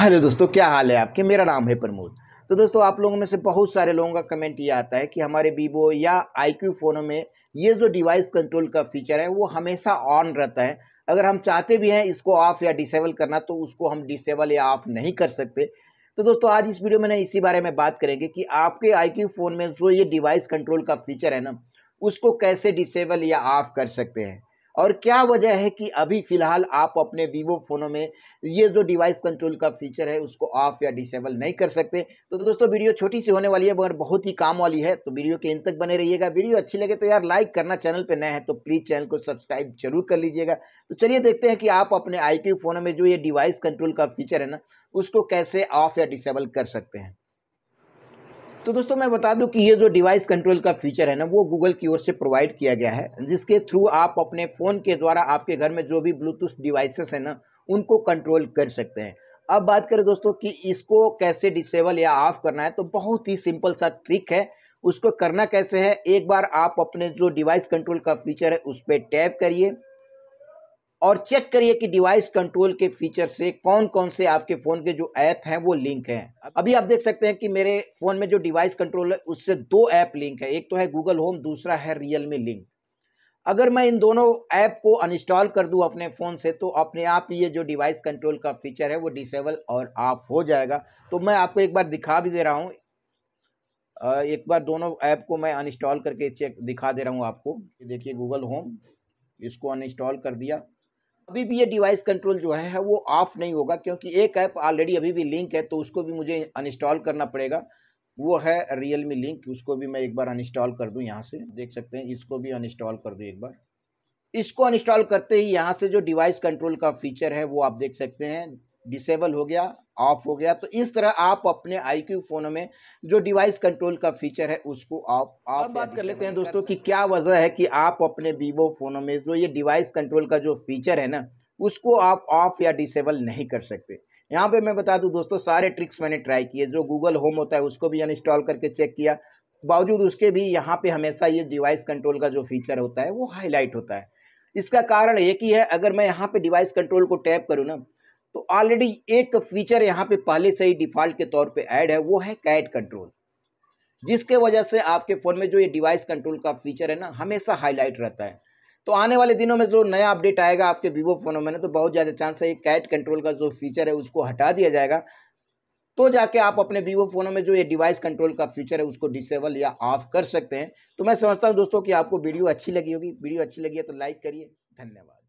hello दोस्तों क्या हाल है आपके मेरा नाम है प्रमोद तो दोस्तों आप लोगों में से बहुत सारे लोगों का कमेंट ये आता है कि हमारे वीवो या आई क्यू फ़ोनों में ये जो डिवाइस कंट्रोल का फीचर है वो हमेशा ऑन रहता है अगर हम चाहते भी हैं इसको ऑफ़ या डिसेबल करना तो उसको हम डिसेबल या ऑफ़ नहीं कर सकते तो दोस्तों आज इस वीडियो में ना इसी बारे में बात करेंगे कि आपके आई क्यू फ़ोन में जो ये डिवाइस कंट्रोल का फीचर है ना उसको कैसे डिसेबल या ऑफ़ कर सकते हैं और क्या वजह है कि अभी फ़िलहाल आप अपने वीवो फ़ोनों में ये जो डिवाइस कंट्रोल का फीचर है उसको ऑफ या डिसेबल नहीं कर सकते तो दोस्तों वीडियो छोटी सी होने वाली है मगर बहुत ही काम वाली है तो वीडियो के इन तक बने रहिएगा वीडियो अच्छी लगे तो यार लाइक करना चैनल पर नए हैं तो प्लीज़ चैनल को सब्सक्राइब जरूर कर लीजिएगा तो चलिए देखते हैं कि आप अपने आई फ़ोनों में जो ये डिवाइस कंट्रोल का फीचर है ना उसको कैसे ऑफ या डिसेबल कर सकते हैं तो दोस्तों मैं बता दूं कि ये जो डिवाइस कंट्रोल का फीचर है ना वो गूगल की ओर से प्रोवाइड किया गया है जिसके थ्रू आप अपने फ़ोन के द्वारा आपके घर में जो भी ब्लूटूथ डिवाइसेस हैं ना उनको कंट्रोल कर सकते हैं अब बात करें दोस्तों कि इसको कैसे डिसेबल या ऑफ करना है तो बहुत ही सिंपल सा ट्रिक है उसको करना कैसे है एक बार आप अपने जो डिवाइस कंट्रोल का फीचर है उस पर टैप करिए और चेक करिए कि डिवाइस कंट्रोल के फीचर से कौन कौन से आपके फ़ोन के जो ऐप हैं वो लिंक हैं अभी आप देख सकते हैं कि मेरे फ़ोन में जो डिवाइस कंट्रोल है उससे दो ऐप लिंक है एक तो है गूगल होम दूसरा है रियल मी लिंक अगर मैं इन दोनों ऐप को अनइंस्टॉल कर दूं अपने फ़ोन से तो अपने आप ये जो डिवाइस कंट्रोल का फीचर है वो डिसेबल और ऑफ हो जाएगा तो मैं आपको एक बार दिखा भी दे रहा हूँ एक बार दोनों ऐप को मैं अनइंस्टॉल करके चेक दिखा दे रहा हूँ आपको देखिए गूगल होम इसको अनइंस्टॉल कर दिया अभी भी ये डिवाइस कंट्रोल जो है वो ऑफ नहीं होगा क्योंकि एक ऐप ऑलरेडी अभी भी लिंक है तो उसको भी मुझे अनइंस्टॉल करना पड़ेगा वो है रियल मी लिंक उसको भी मैं एक बार अनइंस्टॉल कर दूं यहाँ से देख सकते हैं इसको भी अनइंस्टॉल कर दूं एक बार इसको अनइंस्टॉल करते ही यहाँ से जो डिवाइस कंट्रोल का फीचर है वो आप देख सकते हैं डिसेबल हो गया ऑफ हो गया तो इस तरह आप अपने आई क्यू फ़ोन में जो डिवाइस कंट्रोल का फीचर है उसको आप आप बात कर लेते हैं दोस्तों कि क्या वजह है कि आप अपने वीवो फ़ोन में जो ये डिवाइस कंट्रोल का जो फीचर है ना उसको आप ऑफ या डिसेबल नहीं कर सकते यहाँ पे मैं बता दूँ दोस्तों सारे ट्रिक्स मैंने ट्राई किए जो गूगल होम होता है उसको भी अनइंस्टॉल करके चेक किया बावजूद उसके भी यहाँ पे हमेशा ये डिवाइस कंट्रोल का जो फीचर होता है वो हाईलाइट होता है इसका कारण एक ही है अगर मैं यहाँ पे डिवाइस कंट्रोल को टैप करूँ ना तो ऑलरेडी एक फीचर यहाँ पे पहले से ही डिफ़ॉल्ट के तौर पे ऐड है वो है कैट कंट्रोल जिसके वजह से आपके फ़ोन में जो ये डिवाइस कंट्रोल का फीचर है ना हमेशा हाईलाइट रहता है तो आने वाले दिनों में जो नया अपडेट आएगा आपके वीवो फ़ोनों में ना तो बहुत ज़्यादा चांस है कैट कंट्रोल का जो फीचर है उसको हटा दिया जाएगा तो जाके आप अपने वीवो फ़ोनों में जो ये डिवाइस कंट्रोल का फीचर है उसको डिसेबल या ऑफ कर सकते हैं तो मैं समझता हूँ दोस्तों कि आपको वीडियो अच्छी लगी होगी वीडियो अच्छी लगी है तो लाइक करिए धन्यवाद